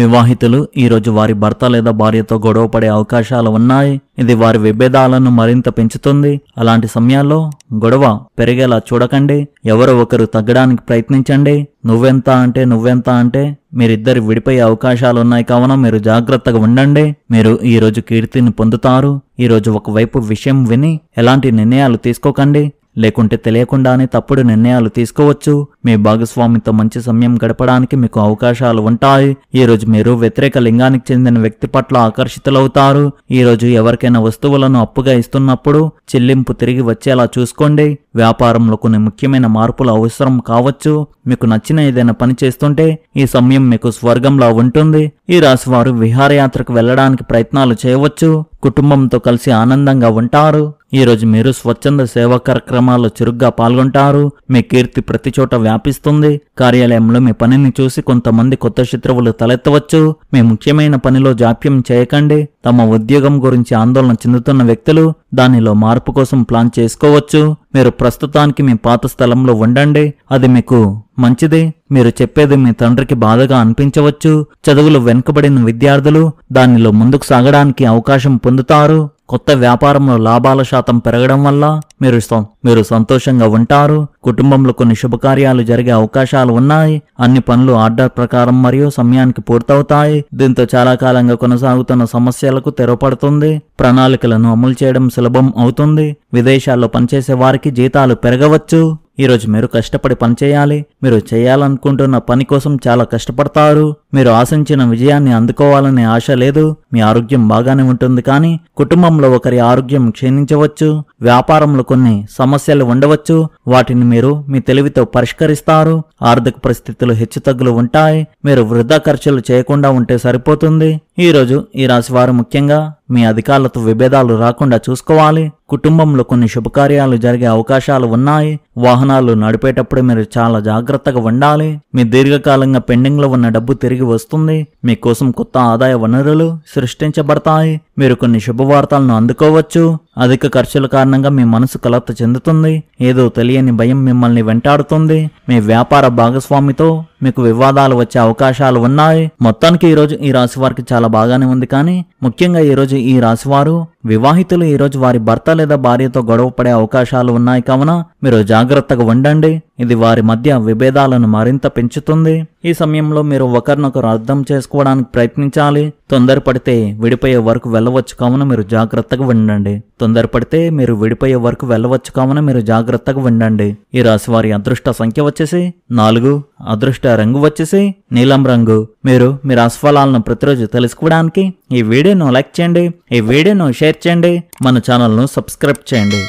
వివాహితులు ఈరోజు వారి భర్త లేదా భార్యతో గొడవపడే అవకాశాలు ఉన్నాయి ఇది వారి విభేదాలను మరింత పెంచుతుంది అలాంటి సమయాల్లో గొడవ పెరిగేలా చూడకండి ఎవరో ఒకరు తగ్గడానికి ప్రయత్నించండి నువ్వెంత అంటే నువ్వెంత అంటే మీరిద్దరు విడిపోయే అవకాశాలు ఉన్నాయి కావున మీరు జాగ్రత్తగా ఉండండి మీరు ఈరోజు కీర్తిని పొందుతారు ఈరోజు ఒకవైపు విషయం విని ఎలాంటి నిర్ణయాలు తీసుకోకండి లేకుంటే తెలియకుండానే తప్పుడు నిర్ణయాలు తీసుకోవచ్చు మీ భాగస్వామితో మంచి సమయం గడపడానికి మీకు అవకాశాలు ఉంటాయి ఈ రోజు మీరు వ్యతిరేక లింగానికి చెందిన వ్యక్తి పట్ల ఆకర్షితులవుతారు ఈ రోజు ఎవరికైనా వస్తువులను అప్పుగా ఇస్తున్నప్పుడు చెల్లింపు తిరిగి వచ్చేలా చూసుకోండి వ్యాపారంలో కొన్ని ముఖ్యమైన మార్పులు అవసరం కావచ్చు మీకు నచ్చిన ఏదైనా పని చేస్తుంటే ఈ సమయం మీకు స్వర్గంలా ఉంటుంది ఈ వారు విహారయాత్రకు వెళ్ళడానికి ప్రయత్నాలు చేయవచ్చు కుటుంబంతో కలిసి ఆనందంగా ఉంటారు ఈరోజు మీరు స్వచ్ఛంద సేవా కార్యక్రమాల్లో చురుగ్గా పాల్గొంటారు మీ కీర్తి ప్రతి చోట వ్యాపిస్తుంది కార్యాలయంలో మీ పనిని చూసి కొంతమంది కొత్త శత్రువులు తలెత్తవచ్చు మీ ముఖ్యమైన పనిలో జాప్యం చేయకండి తమ ఉద్యోగం గురించి ఆందోళన చెందుతున్న వ్యక్తులు దానిలో మార్పు కోసం ప్లాన్ చేసుకోవచ్చు మీరు ప్రస్తుతానికి మీ పాత స్థలంలో ఉండండి అది మీకు మంచిది మీరు చెప్పేది మీ తండ్రికి బాధగా అనిపించవచ్చు చదువులు వెనుకబడిన విద్యార్థులు దానిలో ముందుకు సాగడానికి అవకాశం పొందుతారు కొత్త వ్యాపారంలో లాభాల శాతం పెరగడం వల్ల మీరు మీరు సంతోషంగా ఉంటారు కుటుంబంలో కొన్ని శుభకార్యాలు జరిగే అవకాశాలు ఉన్నాయి అన్ని పనులు ఆర్డర్ ప్రకారం మరియు సమయానికి పూర్తవుతాయి దీంతో చాలా కాలంగా కొనసాగుతున్న సమస్యలకు తెరపడుతుంది ప్రణాళికలను అమలు చేయడం సులభం అవుతుంది విదేశాల్లో పనిచేసే వారికి జీతాలు పెరగవచ్చు ఈరోజు మీరు కష్టపడి పనిచేయాలి మీరు చేయాలనుకుంటున్న పని కోసం చాలా కష్టపడతారు మీరు ఆశించిన విజయాన్ని అందుకోవాలనే ఆశ లేదు మీ ఆరోగ్యం బాగానే ఉంటుంది కానీ కుటుంబంలో ఒకరి ఆరోగ్యం క్షీణించవచ్చు వ్యాపారంలో కొన్ని సమస్యలు ఉండవచ్చు వాటిని మీరు మీ తెలివితో పరిష్కరిస్తారు ఆర్థిక పరిస్థితులు హెచ్చుతగ్గులు ఉంటాయి మీరు వృధా ఖర్చులు చేయకుండా ఉంటే సరిపోతుంది ఈరోజు ఈ వారు ముఖ్యంగా మీ అధికారులతో విభేదాలు రాకుండా చూసుకోవాలి కుటుంబంలో కొన్ని శుభకార్యాలు జరిగే అవకాశాలు ఉన్నాయి వాహనాలు నడిపేటప్పుడు మీరు చాలా జాగ్రత్తగా ఉండాలి మీ దీర్ఘకాలంగా పెండింగ్లో ఉన్న డబ్బు తిరిగి తిరిగి వస్తుంది మీకోసం కొత్త ఆదాయ వనరులు సృష్టించబడతాయి మీరు కొన్ని శుభవార్తలను అందుకోవచ్చు అధిక ఖర్చుల కారణంగా మీ మనసు కలత చెందుతుంది ఏదో తెలియని భయం మిమ్మల్ని వెంటాడుతుంది మీ వ్యాపార భాగస్వామితో మీకు వివాదాలు వచ్చే అవకాశాలు ఉన్నాయి మొత్తానికి ఈరోజు ఈ రాశి వారికి చాలా బాగానే ఉంది కానీ ముఖ్యంగా ఈరోజు ఈ రాశివారు వివాహితులు ఈరోజు వారి భర్త లేదా భార్యతో గొడవ పడే అవకాశాలు ఉన్నాయి కావున మీరు జాగ్రత్తగా ఉండండి ఇది వారి మధ్య విభేదాలను మరింత పెంచుతుంది ఈ సమయంలో మీరు ఒకరినొకరు అర్థం చేసుకోవడానికి ప్రయత్నించాలి తొందరపడితే విడిపోయే వరకు వెళ్ళవచ్చు కావున మీరు జాగ్రత్తగా ఉండండి తొందరపడితే మీరు విడిపోయే వరకు వెళ్ళవచ్చు కావున మీరు జాగ్రత్తగా ఉండండి ఈ రాశి వారి అదృష్ట సంఖ్య వచ్చేసి నాలుగు అదృష్ట రంగు వచ్చేసి నీలం రంగు మీరు మీ రాశిఫలాలను ప్రతిరోజు తెలుసుకోవడానికి ఈ వీడియోను లైక్ చేయండి ఈ వీడియోను షేర్ చేయండి మన ఛానల్ను సబ్స్క్రైబ్ చేయండి